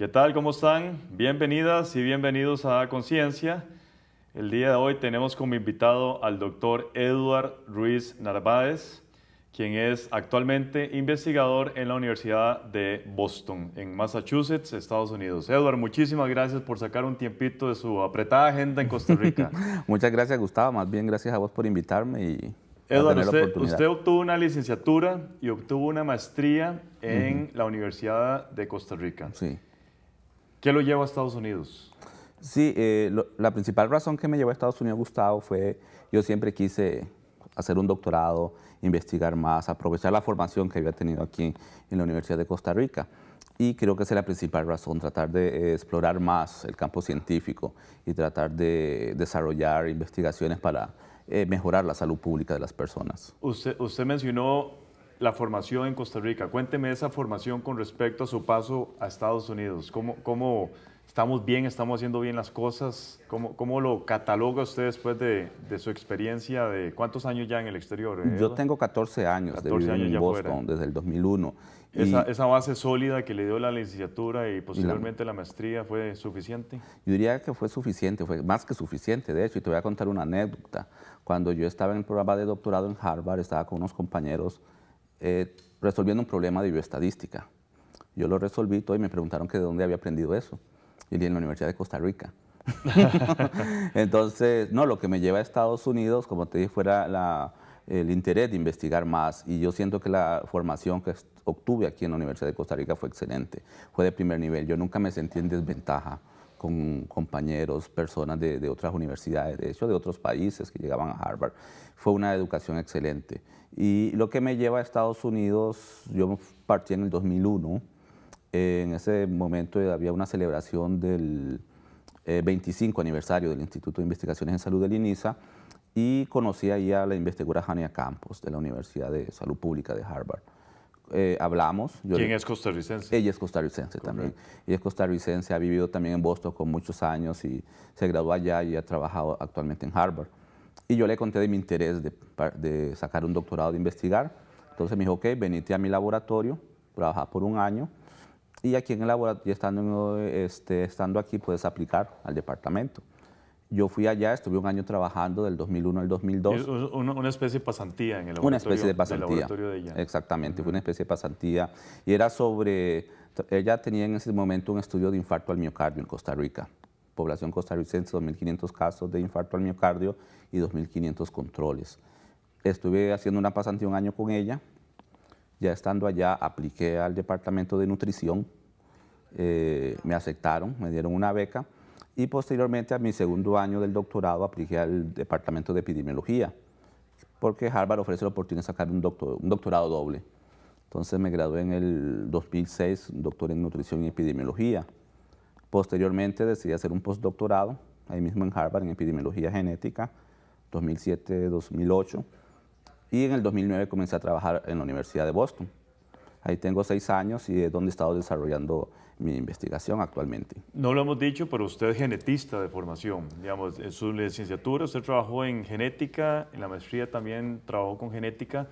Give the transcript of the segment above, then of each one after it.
¿Qué tal? ¿Cómo están? Bienvenidas y bienvenidos a Conciencia. El día de hoy tenemos como invitado al doctor Edward Ruiz Narváez, quien es actualmente investigador en la Universidad de Boston, en Massachusetts, Estados Unidos. Edward, muchísimas gracias por sacar un tiempito de su apretada agenda en Costa Rica. Muchas gracias, Gustavo. Más bien, gracias a vos por invitarme y Eduardo, usted, usted, obtuvo una licenciatura y obtuvo una maestría en la Universidad de Costa Rica. Sí. ¿Qué lo llevó a Estados Unidos? Sí, eh, la principal razón que me llevó a Estados Unidos, Gustavo, fue yo siempre quise hacer un doctorado, investigar más, aprovechar la formación que había tenido aquí en la Universidad de Costa Rica. Y creo que esa es la principal razón, tratar de eh, explorar más el campo científico y tratar de desarrollar investigaciones para eh, mejorar la salud pública de las personas. Usted, usted mencionó la formación en Costa Rica. Cuénteme esa formación con respecto a su paso a Estados Unidos. ¿Cómo, estamos bien, estamos haciendo bien las cosas? ¿Cómo, lo cataloga usted después de, su experiencia de cuántos años ya en el exterior? Eh, yo tengo 14 años de en Boston, desde el 2001. Esa, base sólida que le dio la licenciatura y posiblemente la, maestría fue suficiente? Yo diría que fue suficiente, fue más que suficiente, de hecho, y te voy a contar una anécdota. Cuando yo estaba en el programa de doctorado en Harvard, estaba con unos compañeros eh, resolviendo un problema de bioestadística. Yo lo resolví todo y me preguntaron que de dónde había aprendido eso. Y di en la Universidad de Costa Rica. Entonces, no, lo que me lleva a Estados Unidos, como te dije, fuera el interés de investigar más. Y yo siento que la formación que obtuve aquí en la Universidad de Costa Rica fue excelente. Fue de primer nivel. Yo nunca me sentí en desventaja con compañeros, personas de, otras universidades, de hecho de otros países que llegaban a Harvard. Fue una educación excelente. Y lo que me lleva a Estados Unidos, yo partí en el 2001, eh, en ese momento había una celebración del 25 eh, aniversario del Instituto de Investigaciones en Salud del INISA y conocí ahí a la investigadora Hania Campos de la Universidad de Salud Pública de Harvard. Eh, hablamos. ¿Quién es costarricense? Ella es costarricense también. Ella es costarricense, ha vivido también en Boston con muchos años y se graduó allá y ha trabajado actualmente en Harvard. Y yo le conté de mi interés de, sacar un doctorado, de investigar. Entonces me dijo, ok, venite a mi laboratorio, trabaja por un año y aquí en el laboratorio, estando, este, estando aquí, puedes aplicar al departamento yo fui allá, estuve un año trabajando del 2001 al 2002. Una, especie de pasantía en el laboratorio. Una especie de pasantía. ella. Exactamente, fue una especie de pasantía. Y era sobre, ella tenía en ese momento un estudio de infarto al miocardio en Costa Rica. Población costarricense, 2.500 casos de infarto al miocardio y 2.500 controles. Estuve haciendo una pasantía un año con ella. Ya estando allá, apliqué al departamento de nutrición. Eh, me aceptaron, me dieron una beca y posteriormente a mi segundo año del doctorado apliqué al Departamento de Epidemiología, porque Harvard ofrece la oportunidad de sacar un, doctorado doble. Entonces me gradué en el 2006, doctor en nutrición y epidemiología. Posteriormente decidí hacer un postdoctorado, ahí mismo en Harvard, en epidemiología genética, 2007-2008. Y en el 2009 comencé a trabajar en la Universidad de Boston. Ahí tengo seis años y es donde he estado desarrollando mi investigación actualmente. No lo hemos dicho, pero usted es genetista de formación. Digamos, en su licenciatura usted trabajó en genética, en la maestría también trabajó con genética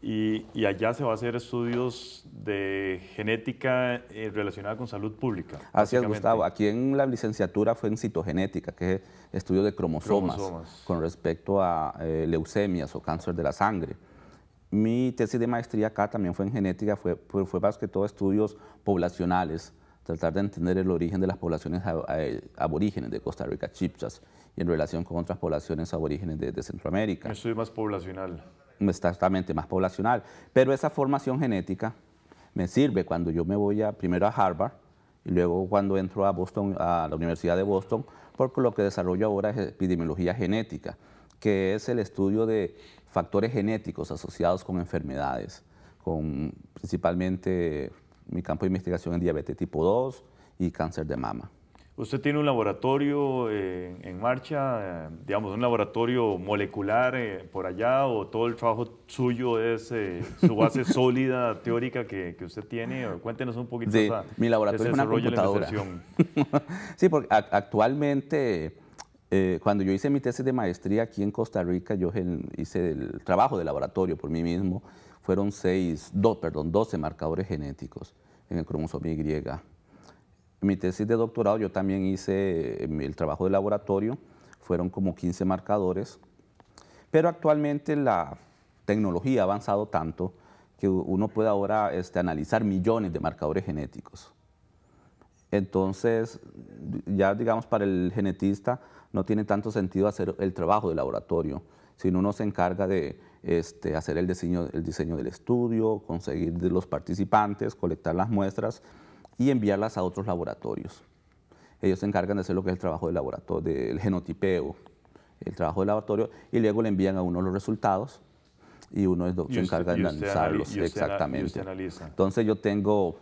y, allá se va a hacer estudios de genética eh, relacionada con salud pública. Así es, Gustavo. Aquí en la licenciatura fue en citogenética, que es estudio de cromosomas, con respecto a eh, leucemias o cáncer de la sangre. Mi tesis de maestría acá también fue en genética, fue, pues, fue más que todo estudios poblacionales, tratar de entender el origen de las poblaciones aborígenes de Costa Rica, chipchas, y en relación con otras poblaciones aborígenes de, Centroamérica. Un estudio más poblacional. Exactamente, más poblacional. Pero esa formación genética me sirve cuando yo me voy primero a Harvard y luego cuando entro a Boston, a la Universidad de Boston, porque lo que desarrollo ahora es epidemiología genética que es el estudio de factores genéticos asociados con enfermedades, con principalmente mi campo de investigación en diabetes tipo 2 y cáncer de mama. Usted tiene un laboratorio eh, en marcha, eh, digamos, un laboratorio molecular eh, por allá, o todo el trabajo suyo es su base sólida, teórica que, que usted tiene. Cuéntenos un poquito. Sí, mi laboratorio es una computadora. sí, porque actualmente eh, cuando yo hice mi tesis de maestría aquí en Costa Rica, yo hice el trabajo de laboratorio por mí mismo, fueron seis, perdón, 12 marcadores genéticos en el cromosoma Y. En mi tesis de doctorado yo también hice em, el trabajo de laboratorio, fueron como 15 marcadores, pero actualmente la tecnología ha avanzado tanto que uno puede ahora este, analizar millones de marcadores genéticos. Entonces, ya digamos para el genetista, no tiene tanto sentido hacer el trabajo de laboratorio, sino uno se encarga de este, hacer el diseño, el diseño del estudio, conseguir de los participantes, colectar las muestras y enviarlas a otros laboratorios. Ellos se encargan de hacer lo que es el trabajo de laboratorio, del genotipeo, el trabajo de laboratorio, y luego le envían a uno los resultados y uno es se encarga de analizarlos. exactamente. Entonces yo tengo,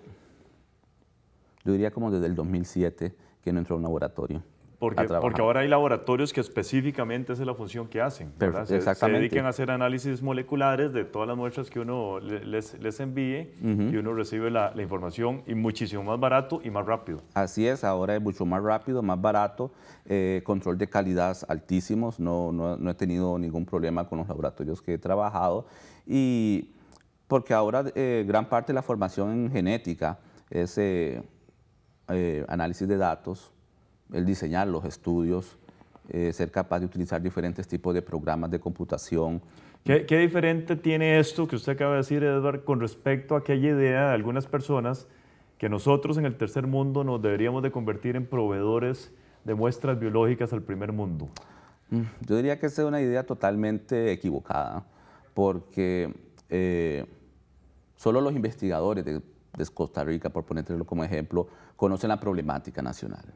yo diría como desde el 2007 que no entro a un laboratorio. Porque, ahora hay laboratorios que específicamente esa es la función que hacen. Se, dedican a hacer análisis moleculares de todas las muestras que uno les, envíe y uno recibe la, información y muchísimo más barato y más rápido. Así es, ahora es mucho más rápido, más barato, eh, control de calidad altísimos, no, he tenido ningún problema con los laboratorios que he trabajado y porque ahora eh, gran parte de la formación en genética es eh, análisis de datos, el diseñar los estudios, eh, ser capaz de utilizar diferentes tipos de programas de computación. ¿Qué, diferente tiene esto que usted acaba de decir, Edward, con respecto a aquella idea de algunas personas que nosotros en el tercer mundo nos deberíamos de convertir en proveedores de muestras biológicas al primer mundo? Mm, yo diría que es una idea totalmente equivocada, porque eh, solo los investigadores de, de Costa Rica, por ponerlo como ejemplo, conocen la problemática nacional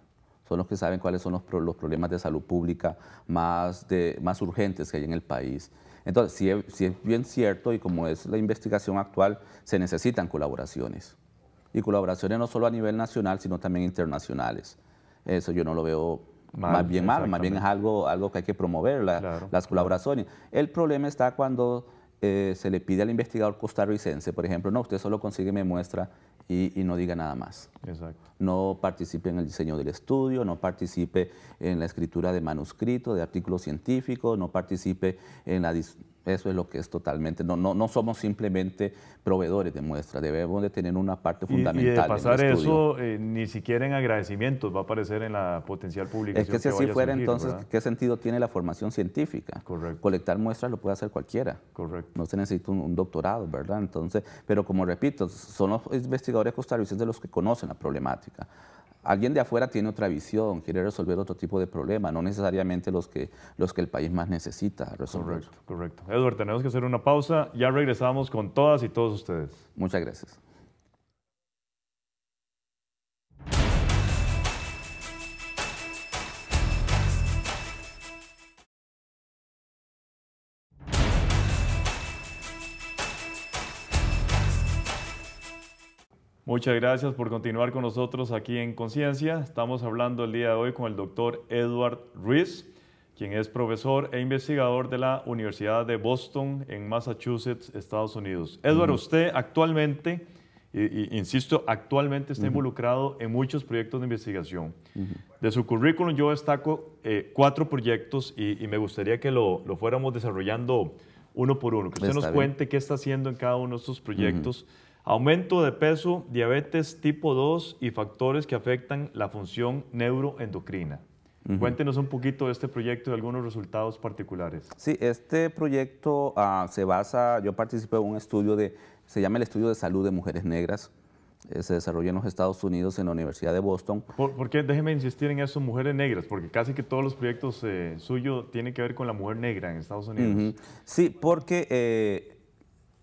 son los que saben cuáles son los, problemas de salud pública más, de, más urgentes que hay en el país. Entonces, si es, bien cierto y como es la investigación actual, se necesitan colaboraciones. Y colaboraciones no solo a nivel nacional, sino también internacionales. Eso yo no lo veo más bien mal, más bien es algo, algo que hay que promover, las colaboraciones. El problema está cuando eh, se le pide al investigador costarricense, por ejemplo, no, usted solo consigue me muestra y, no diga nada más. Exacto. No participe en el diseño del estudio, no participe en la escritura de manuscrito, de artículos científicos, no participe en la eso es lo que es totalmente. No, no, no somos simplemente proveedores de muestras, debemos de tener una parte fundamental. Y, y pasar eso, eh, ni siquiera en agradecimientos va a aparecer en la potencial publicación. Es que si así fuera, entonces, ¿qué sentido tiene la formación científica? Correcto. Colectar muestras lo puede hacer cualquiera. Correcto. No se necesita un, doctorado, ¿verdad? Entonces, pero como repito, son los investigadores costarricenses los que conocen la problemática alguien de afuera tiene otra visión, quiere resolver otro tipo de problema, no necesariamente los que, los que el país más necesita resolver. Correcto, correcto. Edward, tenemos que hacer una pausa. Ya regresamos con todas y todos ustedes. Muchas gracias. Muchas gracias por continuar con nosotros aquí en Conciencia. Estamos hablando el día de hoy con el doctor Edward Ruiz quien es profesor e investigador de la Universidad de Boston en Massachusetts, Estados Unidos. Edward, usted actualmente, insisto, actualmente está involucrado en muchos proyectos de investigación. De su currículum yo destaco eh, cuatro proyectos y, me gustaría que lo, fuéramos desarrollando uno por uno, que usted nos cuente qué está haciendo en cada uno de estos proyectos. Aumento de peso, diabetes tipo 2 y factores que afectan la función neuroendocrina. Cuéntenos un poquito de este proyecto y algunos resultados particulares. Sí, este proyecto ah, se basa, yo participé en un estudio de, se llama el Estudio de Salud de Mujeres Negras, eh, se desarrolló en los Estados Unidos, en la Universidad de Boston. ¿Por, porque Déjeme insistir en eso, mujeres negras, porque casi que todos los proyectos eh, suyos tienen que ver con la mujer negra en Estados Unidos. Sí, porque eh,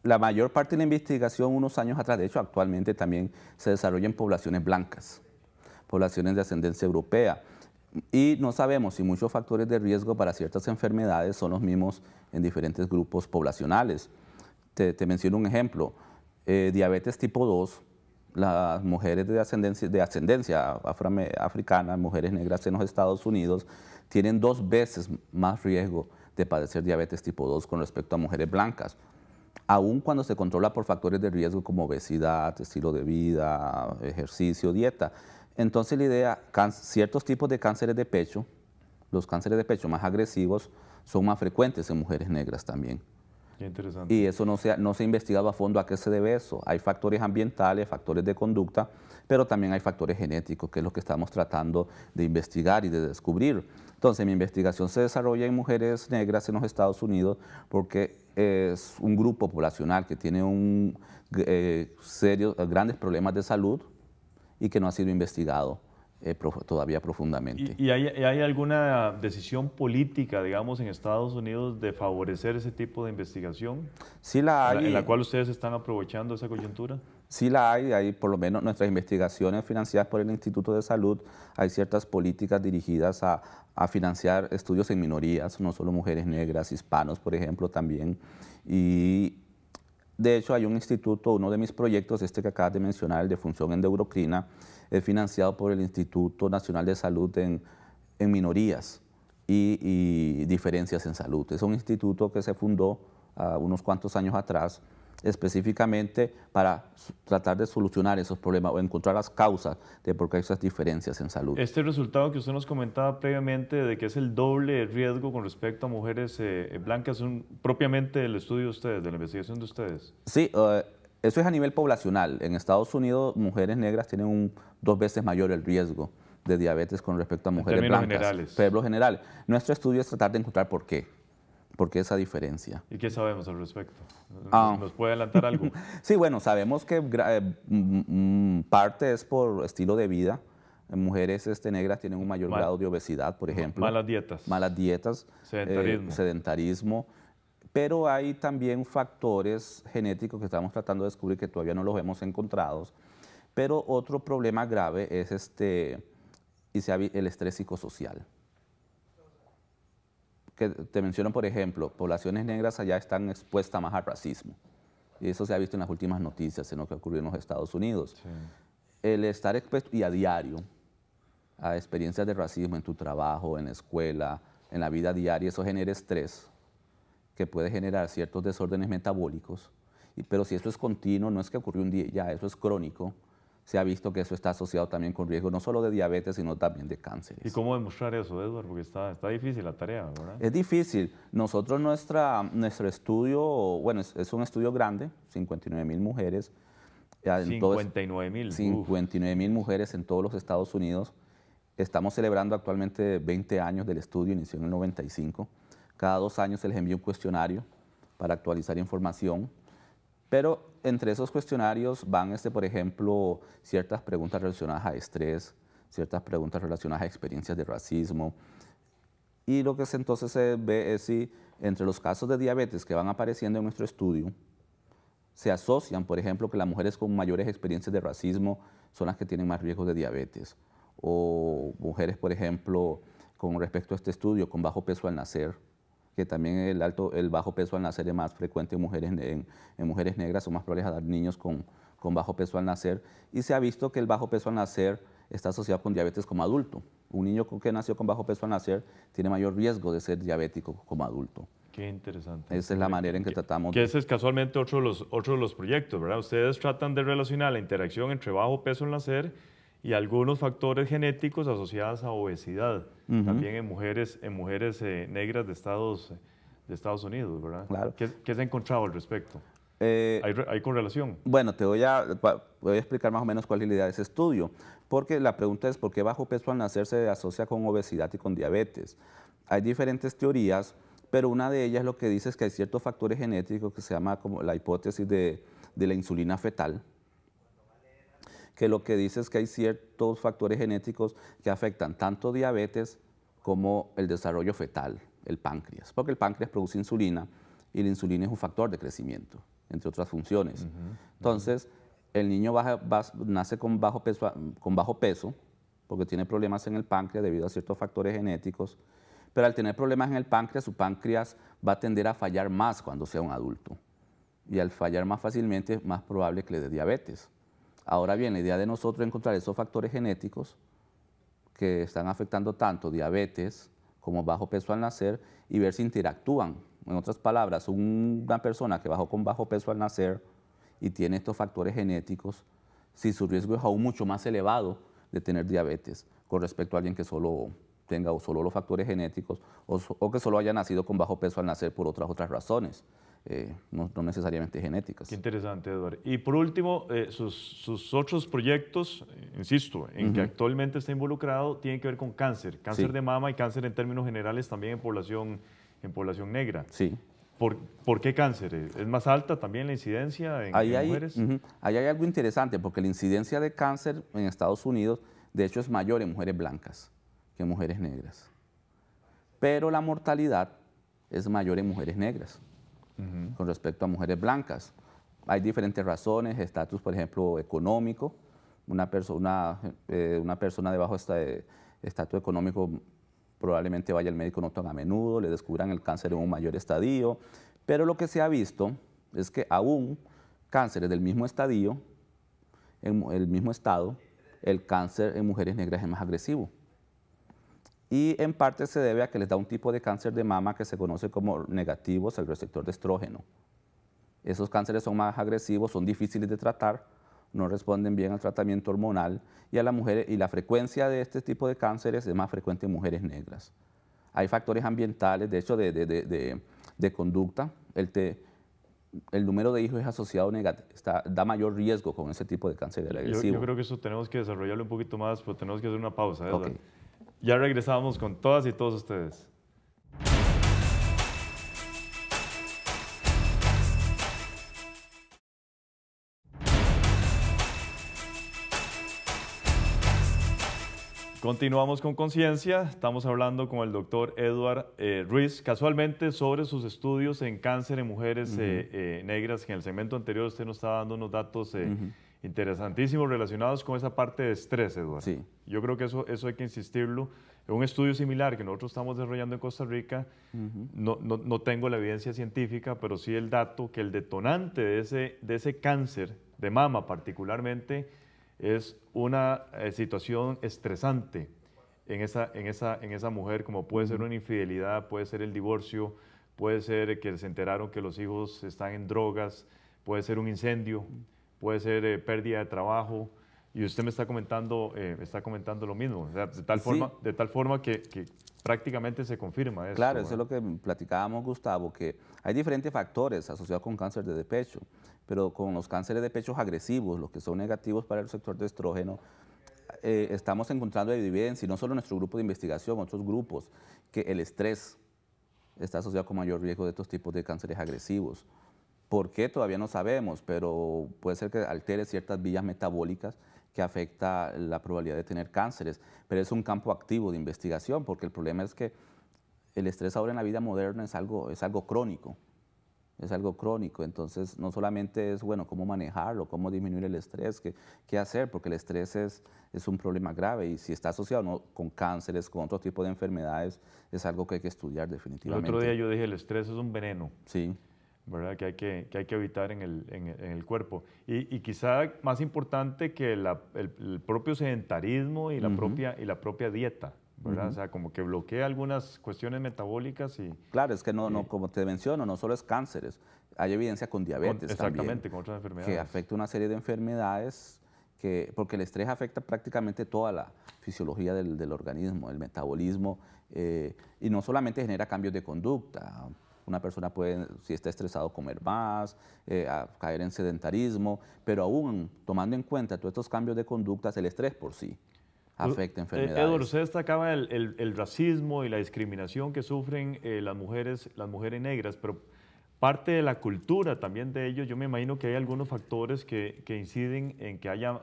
la mayor parte de la investigación unos años atrás, de hecho actualmente también se desarrolla en poblaciones blancas, poblaciones de ascendencia europea. Y no sabemos si muchos factores de riesgo para ciertas enfermedades son los mismos en diferentes grupos poblacionales. Te, menciono un ejemplo, eh, diabetes tipo 2, las mujeres de ascendencia, de ascendencia africana, mujeres negras en los Estados Unidos, tienen dos veces más riesgo de padecer diabetes tipo 2 con respecto a mujeres blancas, Aún cuando se controla por factores de riesgo como obesidad, estilo de vida, ejercicio, dieta. Entonces la idea, ciertos tipos de cánceres de pecho, los cánceres de pecho más agresivos son más frecuentes en mujeres negras también. interesante. Y eso no se, no se investigaba a fondo a qué se debe eso. Hay factores ambientales, factores de conducta, pero también hay factores genéticos, que es lo que estamos tratando de investigar y de descubrir. Entonces, mi investigación se desarrolla en mujeres negras en los Estados Unidos porque es un grupo poblacional que tiene un, eh, grandes problemas de salud, y que no ha sido investigado eh, todavía profundamente. ¿Y, hay, alguna decisión política, digamos, en Estados Unidos de favorecer ese tipo de investigación? Sí la hay. ¿En la cual ustedes están aprovechando esa coyuntura? Sí la hay, hay por lo menos nuestras investigaciones financiadas por el Instituto de Salud, hay ciertas políticas dirigidas a, a financiar estudios en minorías, no solo mujeres negras, hispanos, por ejemplo, también. Y de hecho, hay un instituto, uno de mis proyectos, este que acabas de mencionar, el de función endocrina, es financiado por el Instituto Nacional de Salud en, Minorías y, Diferencias en Salud. Es un instituto que se fundó ah, unos cuantos años atrás específicamente para tratar de solucionar esos problemas o encontrar las causas de por qué hay esas diferencias en salud. Este resultado que usted nos comentaba previamente de que es el doble riesgo con respecto a mujeres eh, eh, blancas, ¿son propiamente del estudio de ustedes, de la investigación de ustedes? Sí, eh, eso es a nivel poblacional. En Estados Unidos, mujeres negras tienen un, dos veces mayor el riesgo de diabetes con respecto a mujeres blancas. Pueblo general. Nuestro estudio es tratar de encontrar por qué. ¿Por qué esa diferencia. ¿Y qué sabemos al respecto? ¿Nos, ah. puede adelantar algo? sí, bueno, sabemos que eh, parte es por estilo de vida. Mujeres este, negras tienen un mayor grado de obesidad, por ejemplo. Malas dietas. Malas dietas. Eh, sedentarismo. sedentarismo. Pero hay también factores genéticos que estamos tratando de descubrir que todavía no los hemos encontrado. Pero otro problema grave es este, y se el estrés psicosocial que te menciono, por ejemplo, poblaciones negras allá están expuestas más al racismo. Y eso se ha visto en las últimas noticias, en lo que ocurrió en los Estados Unidos. El estar expuesto y a diario a experiencias de racismo en tu trabajo, en la escuela, en la vida diaria, eso genera estrés, que puede generar ciertos desórdenes metabólicos. pero si esto es continuo, no es que ocurrió un día, ya eso es crónico, se ha visto que eso está asociado también con riesgo no solo de diabetes, sino también de cánceres. ¿Y cómo demostrar eso, Eduardo? Porque está, está difícil la tarea, ¿verdad? Es difícil. Nosotros, nuestra, nuestro estudio, bueno, es, un estudio grande, 59 mil mujeres. 59 mil. 59 mil mujeres en todos los Estados Unidos. Estamos celebrando actualmente 20 años del estudio, inició en el 95. Cada dos años se les envía un cuestionario para actualizar información. Pero entre esos cuestionarios van, este, por ejemplo, ciertas preguntas relacionadas a estrés, ciertas preguntas relacionadas a experiencias de racismo. Y lo que se, entonces se ve es si entre los casos de diabetes que van apareciendo en nuestro estudio, se asocian, por ejemplo, que las mujeres con mayores experiencias de racismo son las que tienen más riesgo de diabetes. O mujeres, por ejemplo, con respecto a este estudio, con bajo peso al nacer, que también el, alto, el bajo peso al nacer es más frecuente en mujeres, en, mujeres negras, son más probables a dar niños con, con bajo peso al nacer. Y se ha visto que el bajo peso al nacer está asociado con diabetes como adulto. Un niño que nació con bajo peso al nacer tiene mayor riesgo de ser diabético como adulto. Qué interesante. Esa es la manera en que, tratamos. Que ese es casualmente otro de, los, otro de los proyectos, ¿verdad? Ustedes tratan de relacionar la interacción entre bajo peso al nacer y algunos factores genéticos asociados a obesidad también en mujeres, en mujeres eh, negras de Estados, eh, de Estados Unidos, ¿verdad? Claro. ¿Qué, se ha encontrado al respecto? Eh, ¿Hay, ¿Hay, correlación? Bueno, te voy, a, voy a explicar más o menos cuál es la idea de ese estudio, porque la pregunta es por qué bajo peso al nacer se asocia con obesidad y con diabetes. Hay diferentes teorías, pero una de ellas lo que dice es que hay ciertos factores genéticos que se llama como la hipótesis de, de la insulina fetal, que lo que dice es que hay ciertos factores genéticos que afectan tanto diabetes como el desarrollo fetal, el páncreas, porque el páncreas produce insulina y la insulina es un factor de crecimiento, entre otras funciones. Entonces, el niño nace con bajo, peso, con bajo peso porque tiene problemas en el páncreas debido a ciertos factores genéticos, pero al tener problemas en el páncreas, su páncreas va a tender a fallar más cuando sea un adulto. Y al fallar más fácilmente es más probable que le dé diabetes. Ahora bien, la idea de nosotros es encontrar esos factores genéticos que están afectando tanto diabetes como bajo peso al nacer y ver si interactúan. En otras palabras, una persona que bajó con bajo peso al nacer y tiene estos factores genéticos, si su riesgo es aún mucho más elevado de tener diabetes con respecto a alguien que solo tenga o solo los factores genéticos o, que solo haya nacido con bajo peso al nacer por otras otras razones. Eh, no, necesariamente genéticas. Qué interesante, Eduardo. Y por último, eh, sus, otros proyectos, eh, insisto, en que actualmente está involucrado, tiene que ver con cáncer, cáncer de mama y cáncer en términos generales también en población, en población negra. Sí. ¿Por, qué cáncer? ¿Es más alta también la incidencia en, hay, mujeres? Ahí hay algo interesante, porque la incidencia de cáncer en Estados Unidos, de hecho, es mayor en mujeres blancas que en mujeres negras. Pero la mortalidad es mayor en mujeres negras con respecto a mujeres blancas. Hay diferentes razones, estatus, por ejemplo, económico. Una persona, eh, una persona de bajo estatus económico probablemente vaya al médico no tan a menudo, le descubran el cáncer en un mayor estadio. Pero lo que se ha visto es que aún cánceres del mismo estadio, en el mismo estado, el cáncer en mujeres negras es más agresivo y en parte se debe a que les da un tipo de cáncer de mama que se conoce como negativos al receptor de estrógeno. Esos cánceres son más agresivos, son difíciles de tratar, no responden bien al tratamiento hormonal y, a la mujer, y la frecuencia de este tipo de cánceres es más frecuente en mujeres negras. Hay factores ambientales, de hecho, de, conducta. El, el número de hijos es asociado está, da mayor riesgo con ese tipo de cáncer agresivo. Yo, yo creo que eso tenemos que desarrollarlo un poquito más, pero pues tenemos que hacer una pausa. Ya regresamos con todas y todos ustedes. Continuamos con conciencia. Estamos hablando con el doctor Edward eh, Ruiz, casualmente sobre sus estudios en cáncer en mujeres eh, eh, negras, que en el segmento anterior usted nos estaba dando unos datos interesantísimos relacionados con esa parte de estrés, Eduardo. Sí. Yo creo que eso, eso hay que insistirlo. En un estudio similar que nosotros estamos desarrollando en Costa Rica, no, no, no, tengo la evidencia científica, pero sí el dato que el detonante de ese, de ese cáncer de mama particularmente es una eh, situación estresante en esa, en, esa, en esa mujer, como puede ser una infidelidad, puede ser el divorcio, puede ser que se enteraron que los hijos están en drogas, puede ser un incendio, puede ser eh, pérdida de trabajo. Y usted me está comentando, eh, está comentando lo mismo, de tal forma, de tal forma que, prácticamente se confirma eso. Claro, eso es lo que platicábamos, Gustavo, que hay diferentes factores asociados con cáncer de pecho, pero con los cánceres de pecho agresivos, los que son negativos para el sector de estrógeno, eh, estamos encontrando evidencia, y no solo nuestro grupo de investigación, otros grupos, que el estrés está asociado con mayor riesgo de estos tipos de cánceres agresivos. ¿Por qué? Todavía no sabemos, pero puede ser que altere ciertas vías metabólicas que afecta la probabilidad de tener cánceres. Pero es un campo activo de investigación porque el problema es que el estrés ahora en la vida moderna es algo, es algo crónico. Es algo crónico, entonces no solamente es, bueno, cómo manejarlo, cómo disminuir el estrés, qué, hacer, porque el estrés es, es un problema grave y si está asociado con cánceres, con otro tipo de enfermedades, es algo que hay que estudiar definitivamente. El otro día yo dije, el estrés es un veneno. Sí. ¿verdad? Que, hay que, hay que evitar en el, en, el cuerpo. Y, quizá más importante que el, propio sedentarismo y la, propia, y la propia dieta. ¿verdad? O sea, como que bloquea algunas cuestiones metabólicas y... Claro, es que no, no como te menciono, no solo es cánceres, hay evidencia con diabetes exactamente, con otras enfermedades. Que afecta una serie de enfermedades que, porque el estrés afecta prácticamente toda la fisiología del, del organismo, el metabolismo, eh, y no solamente genera cambios de conducta, una persona puede, si está estresado, comer más, eh, caer en sedentarismo, pero aún tomando en cuenta todos estos cambios de conductas, el estrés por sí afecta eh, enfermedades. Eduardo, usted destacaba el, el, racismo y la discriminación que sufren eh, las, mujeres, las mujeres negras, pero parte de la cultura también de ellos, yo me imagino que hay algunos factores que, que inciden en que haya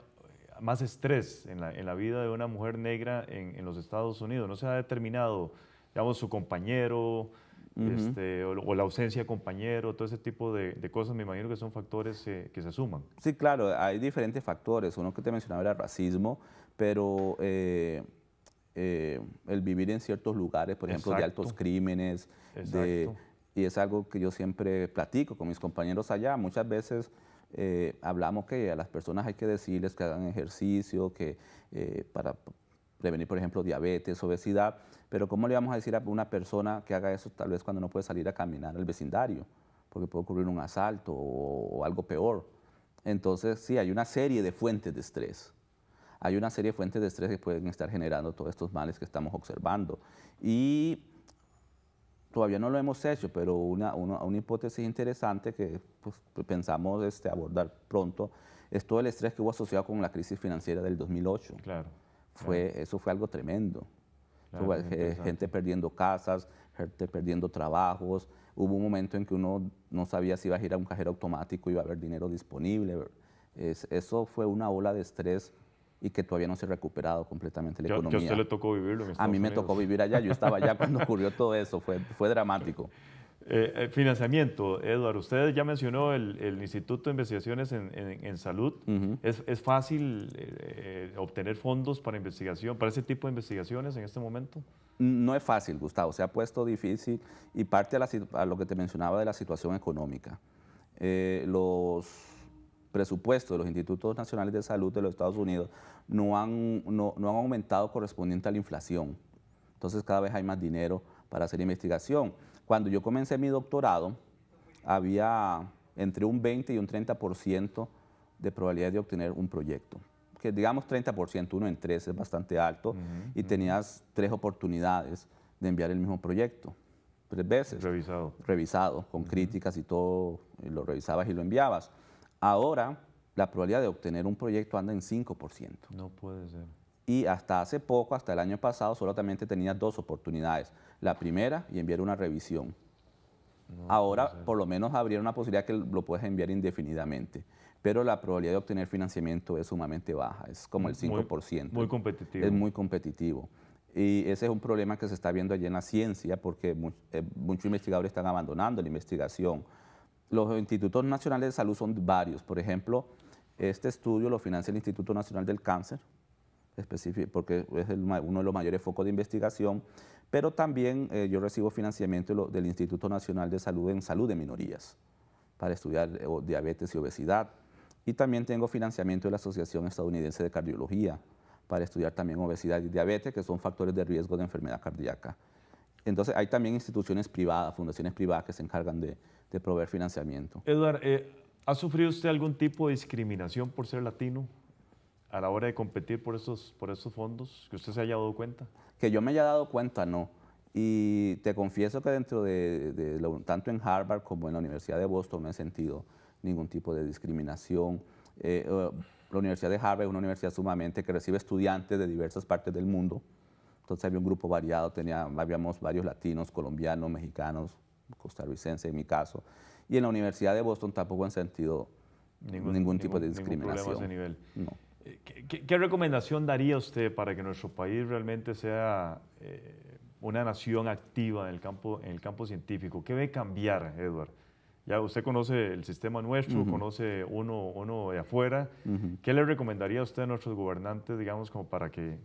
más estrés en la, vida de una mujer negra en, en, los Estados Unidos. No se ha determinado, digamos, su compañero, este, o, la ausencia de compañero, todo ese tipo de, cosas, me imagino que son factores eh, que se suman. Sí, claro, hay diferentes factores. Uno que te mencionaba era racismo, pero eh, eh, el vivir en ciertos lugares, por ejemplo, de altos crímenes, y es algo que yo siempre platico con mis compañeros allá. Muchas veces... hablamos que a las personas hay que decirles que hagan ejercicio, que para, prevenir, por ejemplo, diabetes, obesidad, pero ¿cómo le vamos a decir a una persona que haga eso tal vez cuando no puede salir a caminar al vecindario? Porque puede ocurrir un asalto o, algo peor. Entonces, sí, hay una serie de fuentes de estrés. Hay una serie de fuentes de estrés que pueden estar generando todos estos males que estamos observando. Y todavía no lo hemos hecho, pero una, una, una hipótesis interesante que pues, pensamos este, abordar pronto es todo el estrés que hubo asociado con la crisis financiera del 2008. Claro eso fue algo tremendo. Eh, gente perdiendo casas, gente perdiendo trabajos. Hubo un momento en que uno no sabía si iba a ir a un cajero automático, iba a haber dinero disponible. eso fue una ola de estrés y que todavía no se ha recuperado completamente la economía. a usted le tocó vivirlo. a mí me tocó vivir allá, yo estaba allá cuando ocurrió todo eso, fue, fue dramático. Eh, eh, financiamiento, Eduardo. Usted ya mencionó el, Instituto de Investigaciones en, Salud. ¿Es, fácil eh, obtener fondos para investigación, para ese tipo de investigaciones en este momento? No es fácil, Gustavo. Se ha puesto difícil y parte a, lo que te mencionaba de la situación económica. los presupuestos de los institutos nacionales de salud de los Estados Unidos no no han aumentado correspondiente a la inflación. Entonces cada vez hay más dinero para hacer investigación. Cuando yo comencé mi doctorado, había entre un 20 y un 30% de probabilidad de obtener un proyecto. Que digamos 30%, uno en tres es bastante alto, y tenías tres oportunidades de enviar el mismo proyecto. Tres veces. Revisado. Revisado, con críticas y todo, lo revisabas y lo enviabas. Ahora, la probabilidad de obtener un proyecto anda en 5%. No puede ser y hasta hace poco, hasta el año pasado, solamente tenía dos oportunidades. La primera y enviar una revisión. Ahora, por lo menos, habría una posibilidad que lo puedes enviar indefinidamente. Pero la probabilidad de obtener financiamiento es sumamente baja, es como el 5%. Muy, muy competitivo. Es muy competitivo. Y ese es un problema que se está viendo allí en la ciencia, porque eh, muchos investigadores están abandonando la investigación. Los institutos nacionales de salud son varios. Por ejemplo, este estudio lo financia el Instituto Nacional del Cáncer, porque es uno de los mayores focos de investigación, pero también eh, yo recibo financiamiento del Instituto Nacional de Salud en Salud de Minorías para estudiar eh, diabetes y obesidad. Y también tengo financiamiento de la Asociación Estadounidense de Cardiología para estudiar también obesidad y diabetes, que son factores de riesgo de enfermedad cardíaca. Entonces hay también instituciones privadas, fundaciones privadas que se encargan de, proveer financiamiento. Eduard, eh, ¿ha sufrido usted algún tipo de discriminación por ser latino? a la hora de competir por esos, por esos fondos, que usted se haya dado cuenta? Que yo me haya dado cuenta, no. Y te confieso que dentro de, tanto en Harvard como en la Universidad de Boston no he sentido ningún tipo de discriminación. Eh, eh, la Universidad de Harvard es una universidad sumamente que recibe estudiantes de diversas partes del mundo. Entonces había un grupo variado, tenía, habíamos varios latinos, colombianos, mexicanos, costarricenses en mi caso. Y en la Universidad de Boston tampoco han sentido ningún, tipo de discriminación. nivel. No. ¿Qué, recomendación daría usted para que nuestro país realmente sea eh, una nación activa en el, campo, en el campo científico? ¿Qué ve cambiar, Edward? Ya usted conoce el sistema nuestro, conoce uno, de afuera. ¿Qué le recomendaría a usted a nuestros gobernantes, digamos, como para que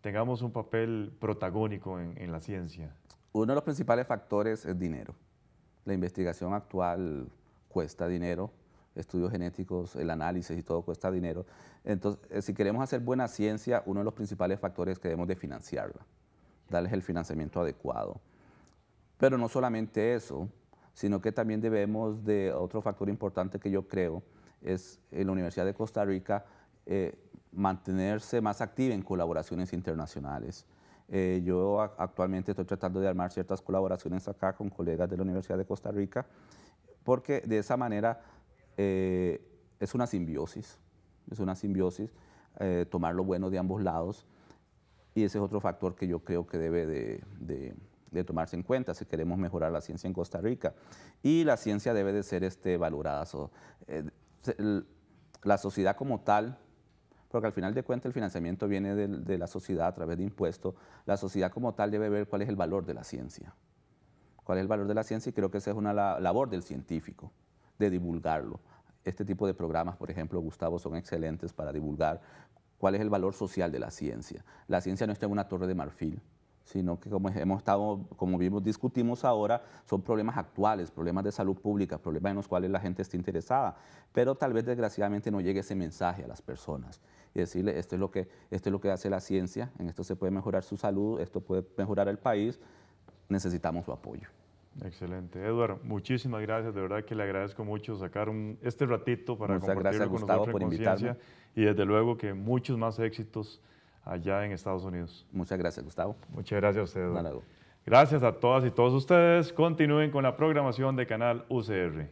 tengamos un papel protagónico en la ciencia? Uno de los principales factores es dinero. La investigación actual cuesta dinero, estudios genéticos, el análisis y todo cuesta dinero. Entonces, eh, si queremos hacer buena ciencia, uno de los principales factores es que debemos de financiarla, darles el financiamiento adecuado. Pero no solamente eso, sino que también debemos de otro factor importante que yo creo es en la Universidad de Costa Rica eh, mantenerse más activa en colaboraciones internacionales. Eh, yo actualmente estoy tratando de armar ciertas colaboraciones acá con colegas de la Universidad de Costa Rica, porque de esa manera eh, es una simbiosis, es una simbiosis, eh, tomar lo bueno de ambos lados y ese es otro factor que yo creo que debe de, tomarse en cuenta si queremos mejorar la ciencia en Costa Rica. Y la ciencia debe de ser este, valorada. Eh, la sociedad como tal, porque al final de cuentas el financiamiento viene de, la sociedad a través de impuestos, la sociedad como tal debe ver cuál es el valor de la ciencia. ¿Cuál es el valor de la ciencia? Y creo que esa es una labor del científico de divulgarlo. Este tipo de programas, por ejemplo, Gustavo, son excelentes para divulgar cuál es el valor social de la ciencia. La ciencia no está en una torre de marfil, sino que como hemos estado, como vimos, discutimos ahora, son problemas actuales, problemas de salud pública, problemas en los cuales la gente está interesada, pero tal vez desgraciadamente no llegue ese mensaje a las personas y decirle esto es lo que, esto es lo que hace la ciencia, en esto se puede mejorar su salud, esto puede mejorar el país, necesitamos su apoyo. Excelente. Eduardo, muchísimas gracias. De verdad que le agradezco mucho sacar este ratito para con Gustavo, por invitarme. Y desde luego que muchos más éxitos allá en Estados Unidos. Muchas gracias, Gustavo. Muchas gracias a usted. Eduardo. Gracias a todas y todos ustedes. Continúen con la programación de Canal UCR.